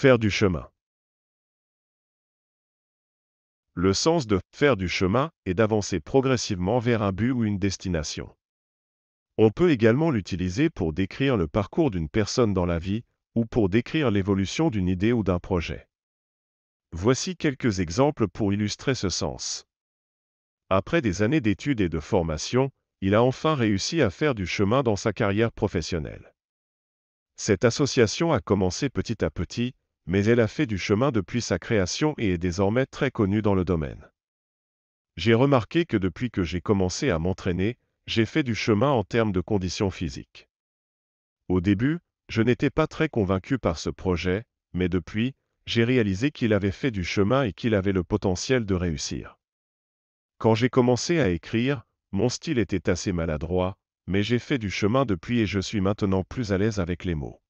Faire du chemin. Le sens de faire du chemin est d'avancer progressivement vers un but ou une destination. On peut également l'utiliser pour décrire le parcours d'une personne dans la vie ou pour décrire l'évolution d'une idée ou d'un projet. Voici quelques exemples pour illustrer ce sens. Après des années d'études et de formation, il a enfin réussi à faire du chemin dans sa carrière professionnelle. Cette association a commencé petit à petit, mais elle a fait du chemin depuis sa création et est désormais très connue dans le domaine. J'ai remarqué que depuis que j'ai commencé à m'entraîner, j'ai fait du chemin en termes de conditions physiques. Au début, je n'étais pas très convaincu par ce projet, mais depuis, j'ai réalisé qu'il avait fait du chemin et qu'il avait le potentiel de réussir. Quand j'ai commencé à écrire, mon style était assez maladroit, mais j'ai fait du chemin depuis et je suis maintenant plus à l'aise avec les mots.